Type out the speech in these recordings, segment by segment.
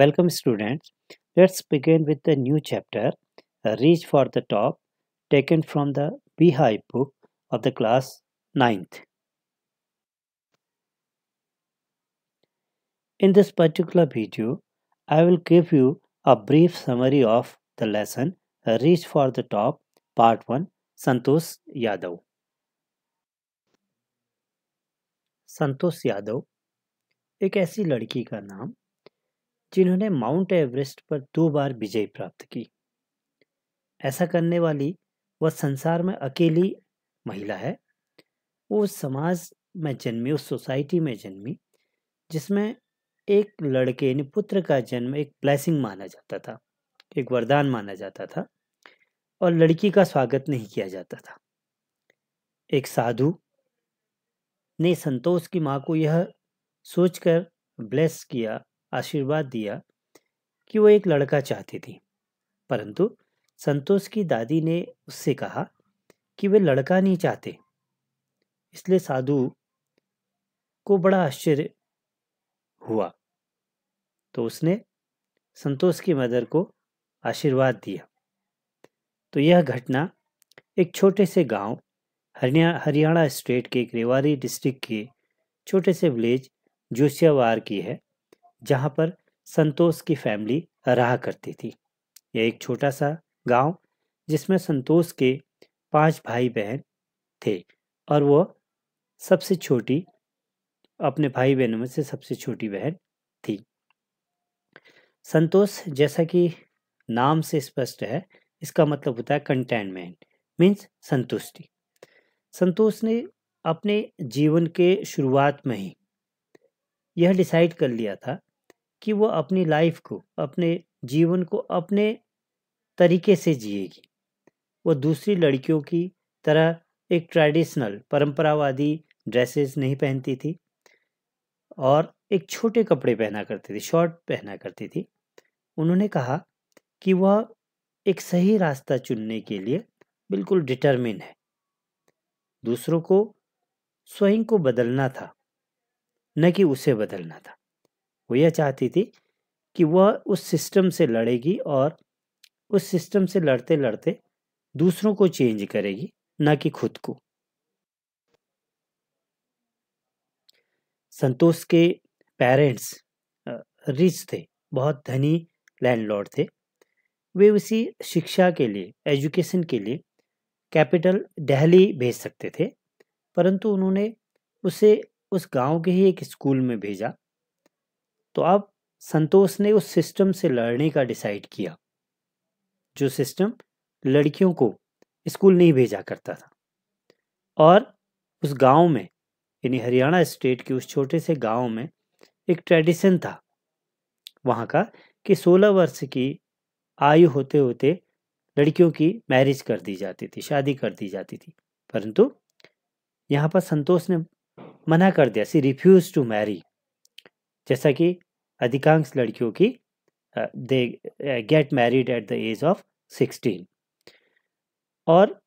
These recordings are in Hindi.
Welcome students. Let's begin with the new chapter, Reach for the Top, taken from the Beehive book of the class 9th. In this particular video, I will give you a brief summary of the lesson Reach for the Top, Part 1, Santosh Yadav. Santos Yadav, एक ऐसी लड़की का नाम जिन्होंने माउंट एवरेस्ट पर दो बार विजय प्राप्त की ऐसा करने वाली वह संसार में अकेली महिला है वो समाज में जन्मी उस सोसाइटी में जन्मी जिसमें एक लड़के यानी पुत्र का जन्म एक ब्लैसिंग माना जाता था एक वरदान माना जाता था और लड़की का स्वागत नहीं किया जाता था एक साधु ने संतोष की माँ को यह सोचकर ब्लेस किया आशीर्वाद दिया कि वो एक लड़का चाहती थी परंतु संतोष की दादी ने उससे कहा कि वे लड़का नहीं चाहते इसलिए साधु को बड़ा आश्चर्य हुआ तो उसने संतोष की मदर को आशीर्वाद दिया तो यह घटना एक छोटे से गांव हरियाणा स्टेट के एक रेवाड़ी डिस्ट्रिक्ट के छोटे से विलेज जोशियावार की है जहाँ पर संतोष की फैमिली रहा करती थी यह एक छोटा सा गांव जिसमें संतोष के पांच भाई बहन थे और वह सबसे छोटी अपने भाई बहनों में से सबसे छोटी बहन थी संतोष जैसा कि नाम से स्पष्ट है इसका मतलब होता है कंटेनमेंट मीन्स संतुष्टि संतोष ने अपने जीवन के शुरुआत में ही यह डिसाइड कर लिया था कि वो अपनी लाइफ को अपने जीवन को अपने तरीके से जिएगी वो दूसरी लड़कियों की तरह एक ट्रेडिशनल परंपरावादी ड्रेसेस नहीं पहनती थी और एक छोटे कपड़े पहना करती थी शॉर्ट पहना करती थी उन्होंने कहा कि वह एक सही रास्ता चुनने के लिए बिल्कुल डिटर्मिन है दूसरों को स्वयं को बदलना था न कि उसे बदलना था वो यह चाहती थी कि वह उस सिस्टम से लड़ेगी और उस सिस्टम से लड़ते लड़ते दूसरों को चेंज करेगी ना कि खुद को संतोष के पेरेंट्स रिच थे बहुत धनी लैंडलॉर्ड थे वे उसी शिक्षा के लिए एजुकेशन के लिए कैपिटल दिल्ली भेज सकते थे परंतु उन्होंने उसे उस गांव के ही एक स्कूल में भेजा तो अब संतोष ने उस सिस्टम से लड़ने का डिसाइड किया जो सिस्टम लड़कियों को स्कूल नहीं भेजा करता था और उस गांव में यानी हरियाणा स्टेट के उस छोटे से गांव में एक ट्रेडिशन था वहाँ का कि 16 वर्ष की आयु होते होते लड़कियों की मैरिज कर दी जाती थी शादी कर दी जाती थी परंतु यहाँ पर संतोष ने मना कर दिया सी रिफ्यूज टू मैरी जैसा कि अधिकांश लड़कियों की they get married at the age of sixteen और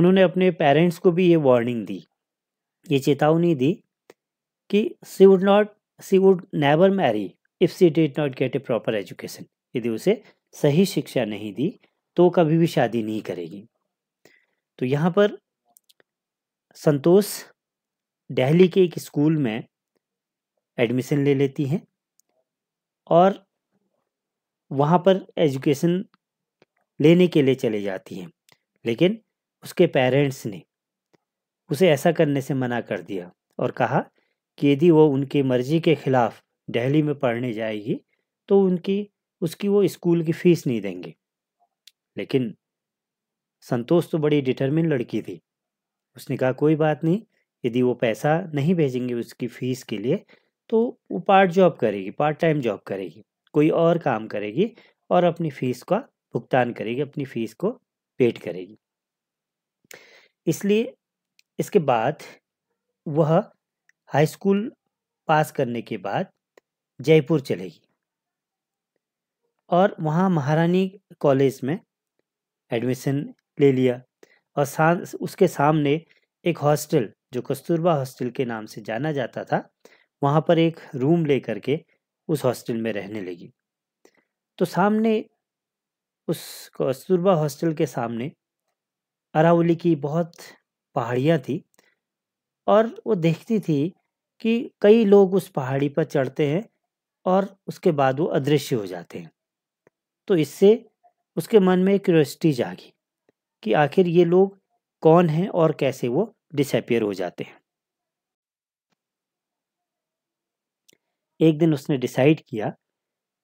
उन्होंने अपने पेरेंट्स को भी ये वार्निंग दी ये चेतावनी दी कि she would not she would never marry if she did not get a proper education यदि उसे सही शिक्षा नहीं दी तो कभी भी शादी नहीं करेगी तो यहाँ पर संतोष दिल्ली के एक स्कूल में एडमिशन ले लेती हैं और वहाँ पर एजुकेशन लेने के लिए चले जाती हैं लेकिन उसके पेरेंट्स ने उसे ऐसा करने से मना कर दिया और कहा कि यदि वो उनके मर्जी के ख़िलाफ़ दिल्ली में पढ़ने जाएगी तो उनकी उसकी वो स्कूल की फ़ीस नहीं देंगे लेकिन संतोष तो बड़ी डिटर्मिन लड़की थी उसने कहा कोई बात नहीं यदि वो पैसा नहीं भेजेंगे उसकी फ़ीस के लिए तो वो पार्ट जॉब करेगी पार्ट टाइम जॉब करेगी कोई और काम करेगी और अपनी फीस का भुगतान करेगी अपनी फीस को पेड करेगी इसलिए इसके बाद वह हाई स्कूल पास करने के बाद जयपुर चलेगी और वहाँ महारानी कॉलेज में एडमिशन ले लिया और सा, उसके सामने एक हॉस्टल जो कस्तूरबा हॉस्टल के नाम से जाना जाता था वहाँ पर एक रूम ले करके उस हॉस्टल में रहने लगी तो सामने उस कस्तूरबा हॉस्टल के सामने अरावली की बहुत पहाड़ियाँ थी और वो देखती थी कि कई लोग उस पहाड़ी पर चढ़ते हैं और उसके बाद वो अदृश्य हो जाते हैं तो इससे उसके मन में क्यूरसिटी जागी कि आखिर ये लोग कौन हैं और कैसे वो डिसपियर हो जाते हैं एक दिन उसने डिसाइड किया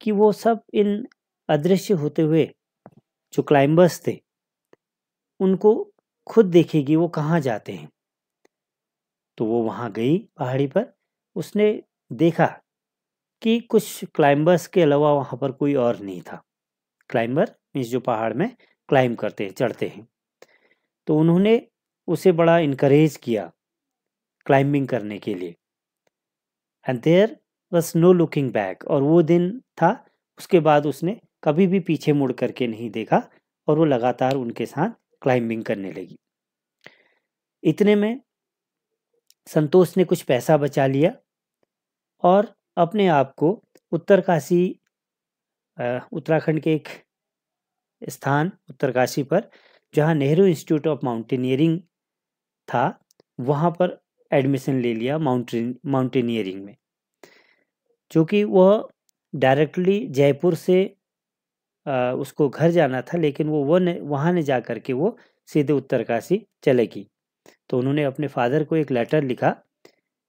कि वो सब इन अदृश्य होते हुए जो क्लाइंबर्स थे उनको खुद देखेगी वो कहाँ जाते हैं तो वो वहाँ गई पहाड़ी पर उसने देखा कि कुछ क्लाइंबर्स के अलावा वहाँ पर कोई और नहीं था क्लाइंबर मीन्स जो पहाड़ में क्लाइंब करते हैं चढ़ते हैं तो उन्होंने उसे बड़ा इनक्रेज किया क्लाइंबिंग करने के लिए and there was no looking back और वो दिन था उसके बाद उसने कभी भी पीछे मुड़ करके नहीं देखा और वो लगातार उनके साथ क्लाइंबिंग करने लगी इतने में संतोष ने कुछ पैसा बचा लिया और अपने आप को उत्तरकाशी उत्तराखंड के एक स्थान उत्तरकाशी पर जहाँ नेहरू इंस्टीट्यूट ऑफ माउंटेनियरिंग था वहाँ पर एडमिशन ले लिया माउंटेन माउंटेनियरिंग में चूँकि वह डायरेक्टली जयपुर से आ, उसको घर जाना था लेकिन वो वो वहाँ ने जा कर के वो सीधे उत्तरकाशी चले गई तो उन्होंने अपने फादर को एक लेटर लिखा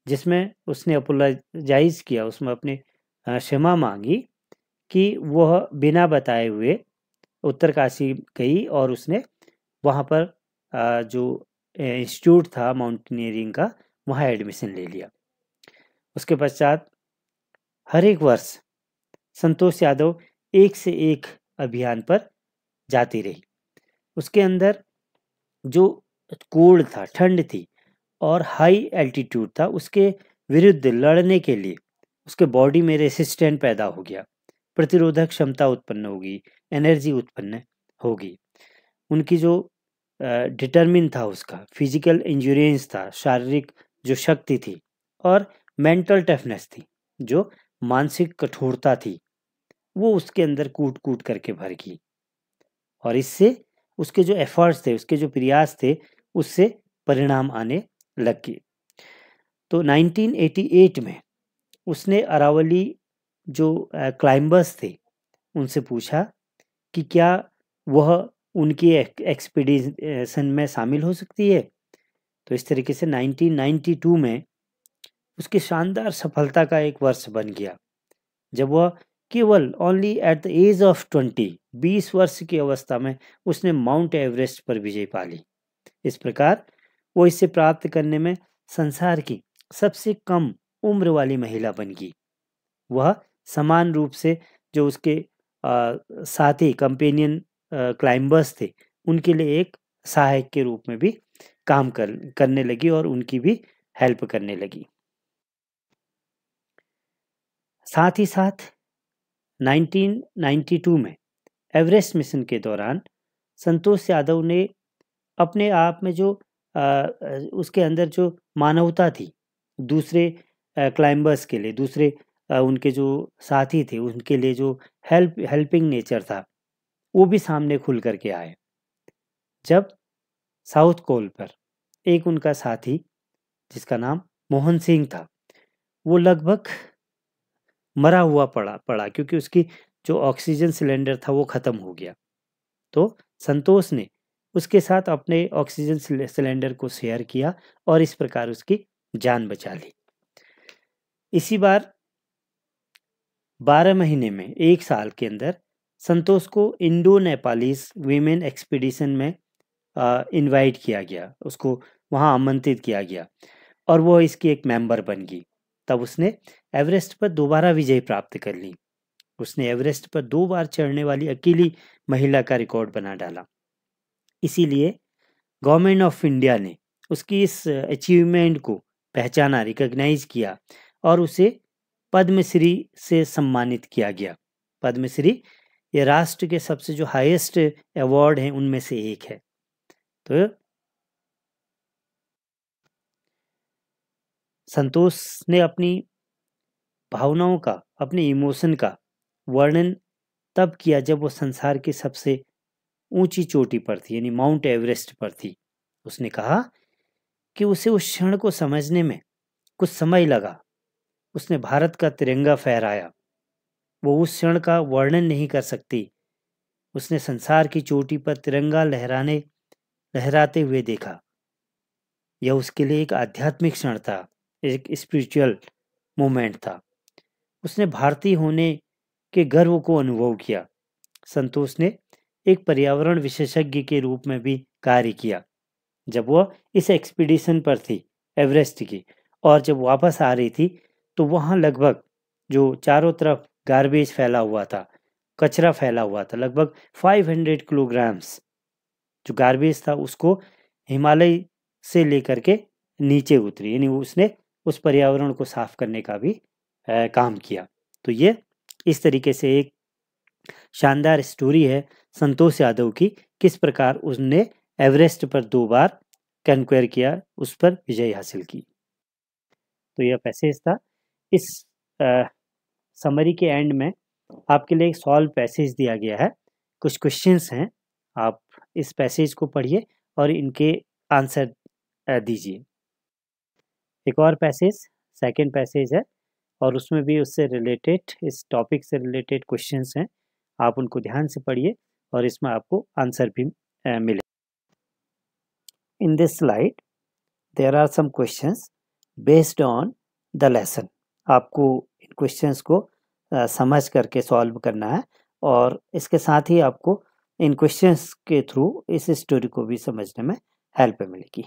जिसमें उसने अपोलोजाइज किया उसमें अपने क्षमा मांगी कि वह बिना बताए हुए उत्तरकाशी गई और उसने वहाँ पर आ, जो इंस्टीट्यूट था माउंटेनियरिंग का वहाँ एडमिशन ले लिया उसके पश्चात हर एक वर्ष संतोष यादव एक से एक अभियान पर जाती रही उसके अंदर जो कोल्ड था ठंड थी और हाई एल्टीट्यूड था उसके विरुद्ध लड़ने के लिए उसके बॉडी में रेसिस्टेंट पैदा हो गया प्रतिरोधक क्षमता उत्पन्न होगी एनर्जी उत्पन्न होगी उनकी जो डिटर्मिन था उसका फिजिकल इंजूरेंस था शारीरिक जो शक्ति थी और मेंटल टफनेस थी जो मानसिक कठोरता थी वो उसके अंदर कूट कूट करके भर गई और इससे उसके जो एफर्ट्स थे उसके जो प्रयास थे उससे परिणाम आने लग गए तो 1988 में उसने अरावली जो क्लाइंबर्स थे उनसे पूछा कि क्या वह उनकी एक्सपीडिशन में शामिल हो सकती है तो इस तरीके से 1992 में उसकी शानदार सफलता का एक वर्ष बन गया जब वह केवल only at the age of twenty बीस वर्ष की अवस्था में उसने माउंट एवरेस्ट पर विजय पा ली इस प्रकार वो इसे प्राप्त करने में संसार की सबसे कम उम्र वाली महिला बन गई वह समान रूप से जो उसके आ, साथी कंपेनियन क्लाइंबर्स थे उनके लिए एक सहायक के रूप में भी काम कर करने लगी और उनकी भी हेल्प करने लगी साथ ही साथ 1992 में एवरेस्ट मिशन के दौरान संतोष यादव ने अपने आप में जो आ, उसके अंदर जो मानवता थी दूसरे क्लाइंबर्स के लिए दूसरे आ, उनके जो साथी थे उनके लिए जो हेल्प हेल्पिंग नेचर था वो भी सामने खुल करके आए जब साउथ कोल पर एक उनका साथी जिसका नाम मोहन सिंह था वो लगभग मरा हुआ पड़ा पड़ा क्योंकि उसकी जो ऑक्सीजन सिलेंडर था वो ख़त्म हो गया तो संतोष ने उसके साथ अपने ऑक्सीजन सिलेंडर को शेयर किया और इस प्रकार उसकी जान बचा ली इसी बार बारह महीने में एक साल के अंदर संतोष को इंडो नेपालीज वीमेन एक्सपीडिशन में इनवाइट किया गया उसको वहाँ आमंत्रित किया गया और वो इसकी एक मेंबर बन गई तब उसने एवरेस्ट पर दोबारा विजय प्राप्त कर ली उसने एवरेस्ट पर दो बार चढ़ने वाली अकेली महिला का रिकॉर्ड बना डाला इसीलिए गवर्नमेंट ऑफ इंडिया ने उसकी इस अचीवमेंट को पहचाना रिकग्नाइज किया और उसे पद्मश्री से सम्मानित किया गया पद्मश्री ये राष्ट्र के सबसे जो हाईएस्ट अवार्ड हैं उनमें से एक है तो संतोष ने अपनी भावनाओं का अपने इमोशन का वर्णन तब किया जब वो संसार की सबसे ऊंची चोटी पर थी यानी माउंट एवरेस्ट पर थी उसने कहा कि उसे उस क्षण को समझने में कुछ समय लगा उसने भारत का तिरंगा फहराया वो उस क्षण का वर्णन नहीं कर सकती उसने संसार की चोटी पर तिरंगा लहराने लहराते हुए देखा यह उसके लिए एक आध्यात्मिक क्षण था एक स्पिरिचुअल मोमेंट था उसने भारतीय होने के गर्व को अनुभव किया संतोष ने एक पर्यावरण विशेषज्ञ के रूप में भी कार्य किया जब वह इस एक्सपीडिशन पर थी एवरेस्ट की और जब वापस आ रही थी तो वहाँ लगभग जो चारों तरफ गार्बेज फैला हुआ था कचरा फैला हुआ था लगभग 500 किलोग्राम्स जो गार्बेज था उसको हिमालय से लेकर के नीचे उतरी यानी उसने उस पर्यावरण को साफ करने का भी आ, काम किया तो ये इस तरीके से एक शानदार स्टोरी है संतोष यादव की किस प्रकार उसने एवरेस्ट पर दो बार कंक्वेयर किया उस पर विजय हासिल की तो यह पैसेज था इस आ, समरी के एंड में आपके लिए एक सॉल्व पैसेज दिया गया है कुछ क्वेश्चंस हैं आप इस पैसेज को पढ़िए और इनके आंसर दीजिए एक और पैसेज सेकेंड पैसेज है और उसमें भी उससे रिलेटेड इस टॉपिक से रिलेटेड क्वेश्चन हैं आप उनको ध्यान से पढ़िए और इसमें आपको आंसर भी मिले in this slide there are some question based on the lesson आपको इन क्वेश्चन को समझ करके सॉल्व करना है और इसके साथ ही आपको इन क्वेश्चंस के थ्रू इस स्टोरी को भी समझने में हेल्प मिलेगी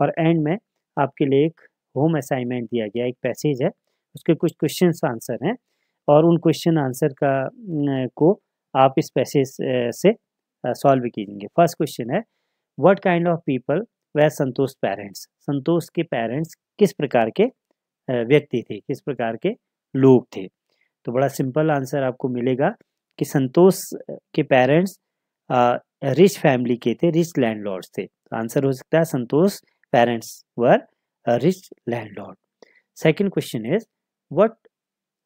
और एंड में आपके लिए एक होम असाइनमेंट दिया गया एक पैसेज है उसके कुछ क्वेश्चन आंसर हैं और उन क्वेश्चन आंसर का को आप इस पैसेज से सॉल्व कीजिए फर्स्ट क्वेश्चन है what kind of people were Santosh parents Santosh के पेरेंट्स किस प्रकार के व्यक्ति थे किस प्रकार के लोग थे तो बड़ा सिंपल आंसर आपको मिलेगा कि संतोष के पेरेंट्स रिच फैमिली के थे रिच लैंडलॉर्ड्स थे तो आंसर हो सकता है संतोष parents were a rich landlord. Second question is what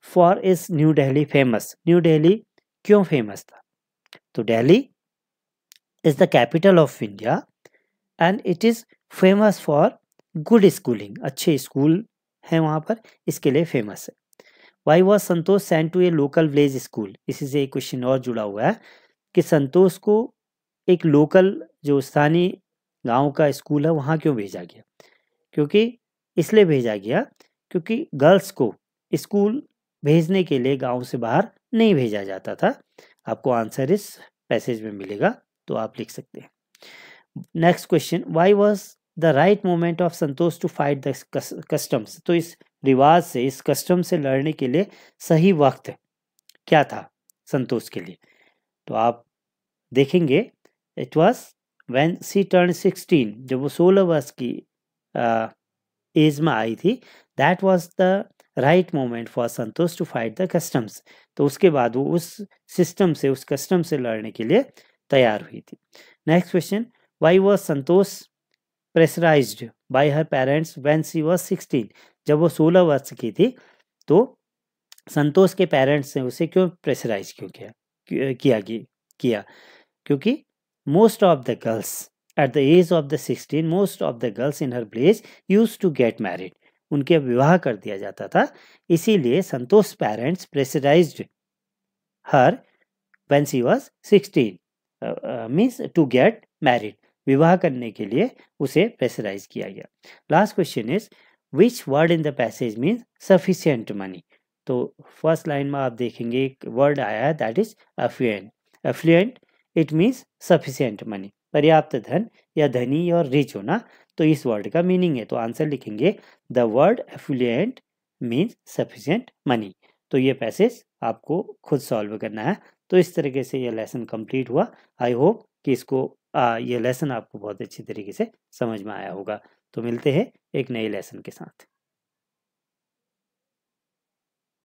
for is New Delhi famous? New Delhi क्यों famous था? तो Delhi is the capital of India and it is famous for good schooling. अच्छे school हैं वहाँ पर इसके लिए famous है Why was Santosh sent to a local village school? इसी से एक question और जुड़ा हुआ है कि संतोष को एक local जो स्थानीय गांव का स्कूल है वहाँ क्यों भेजा गया क्योंकि इसलिए भेजा गया क्योंकि गर्ल्स को स्कूल भेजने के लिए गांव से बाहर नहीं भेजा जाता था आपको आंसर इस पैसेज में मिलेगा तो आप लिख सकते हैं next question why was the right moment of Santosh to fight the customs तो इस रिवाज से इस कस्टम से लड़ने के लिए सही वक्त क्या था संतोष के लिए तो आप देखेंगे it was when she turn sixteen जब वो सोलह वर्ष की एज में आई थी that was the right moment for Santosh to fight the customs तो उसके बाद वो उस सिस्टम से उस कस्टम से लड़ने के लिए तैयार हुई थी next question why was Santosh pressurise by her parents when she was sixteen जब वो सोलह वर्ष की थी तो संतोष के पेरेंट्स ने उसे क्यों प्रेशराइज क्यों किया किया किया क्योंकि most of the girls at the age of the 16 most of the girls in her village used to get married उनके विवाह कर दिया जाता था इसीलिए Santosh parents pressurised her when she was 16 means to get married विवाह करने के लिए उसे प्रेसराइज किया गया last question is which word in the passage means sufficient money तो फर्स्ट लाइन में आप देखेंगे एक वर्ड आया है that is affluent affluent it means sufficient money पर्याप्त धन या धनी और रिच होना तो इस वर्ड का मीनिंग है तो आंसर लिखेंगे the word affluent means sufficient money तो ये पैसेज आपको खुद सॉल्व करना है तो इस तरीके से यह लेसन कंप्लीट हुआ आई होप कि इसको आ, ये लेसन आपको बहुत अच्छी तरीके से समझ में आया होगा तो मिलते हैं एक नए लेसन के साथ